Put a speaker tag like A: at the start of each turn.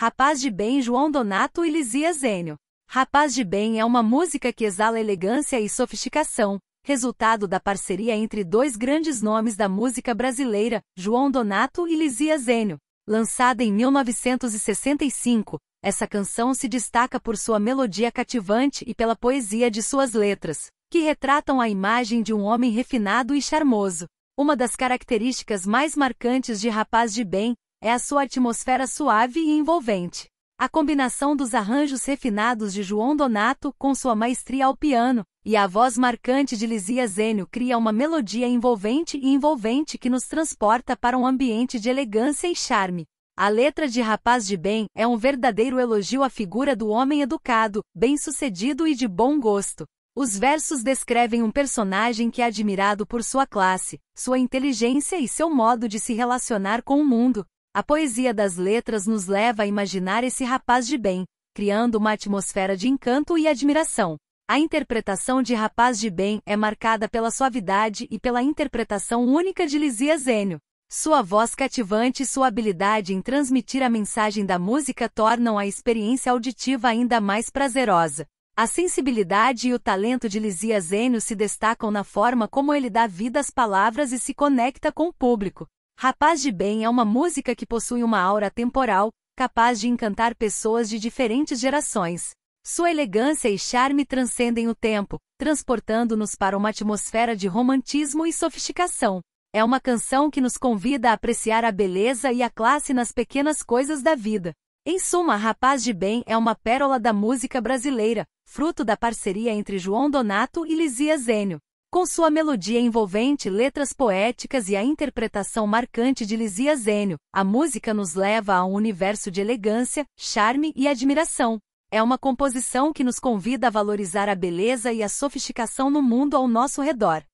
A: Rapaz de Bem João Donato e Lizia Zênio. Rapaz de Bem é uma música que exala elegância e sofisticação, resultado da parceria entre dois grandes nomes da música brasileira, João Donato e Lizia Zênio. Lançada em 1965, essa canção se destaca por sua melodia cativante e pela poesia de suas letras, que retratam a imagem de um homem refinado e charmoso. Uma das características mais marcantes de Rapaz de Bem é a sua atmosfera suave e envolvente. A combinação dos arranjos refinados de João Donato com sua maestria ao piano e a voz marcante de Lizia Zênio cria uma melodia envolvente e envolvente que nos transporta para um ambiente de elegância e charme. A letra de Rapaz de Bem é um verdadeiro elogio à figura do homem educado, bem-sucedido e de bom gosto. Os versos descrevem um personagem que é admirado por sua classe, sua inteligência e seu modo de se relacionar com o mundo, a poesia das letras nos leva a imaginar esse rapaz de bem, criando uma atmosfera de encanto e admiração. A interpretação de Rapaz de Bem é marcada pela suavidade e pela interpretação única de Lizia Zênio. Sua voz cativante e sua habilidade em transmitir a mensagem da música tornam a experiência auditiva ainda mais prazerosa. A sensibilidade e o talento de Lizia Zênio se destacam na forma como ele dá vida às palavras e se conecta com o público. Rapaz de Bem é uma música que possui uma aura temporal, capaz de encantar pessoas de diferentes gerações. Sua elegância e charme transcendem o tempo, transportando-nos para uma atmosfera de romantismo e sofisticação. É uma canção que nos convida a apreciar a beleza e a classe nas pequenas coisas da vida. Em suma, Rapaz de Bem é uma pérola da música brasileira, fruto da parceria entre João Donato e Lizia Zênio. Com sua melodia envolvente, letras poéticas e a interpretação marcante de Lizia Zênio, a música nos leva a um universo de elegância, charme e admiração. É uma composição que nos convida a valorizar a beleza e a sofisticação no mundo ao nosso redor.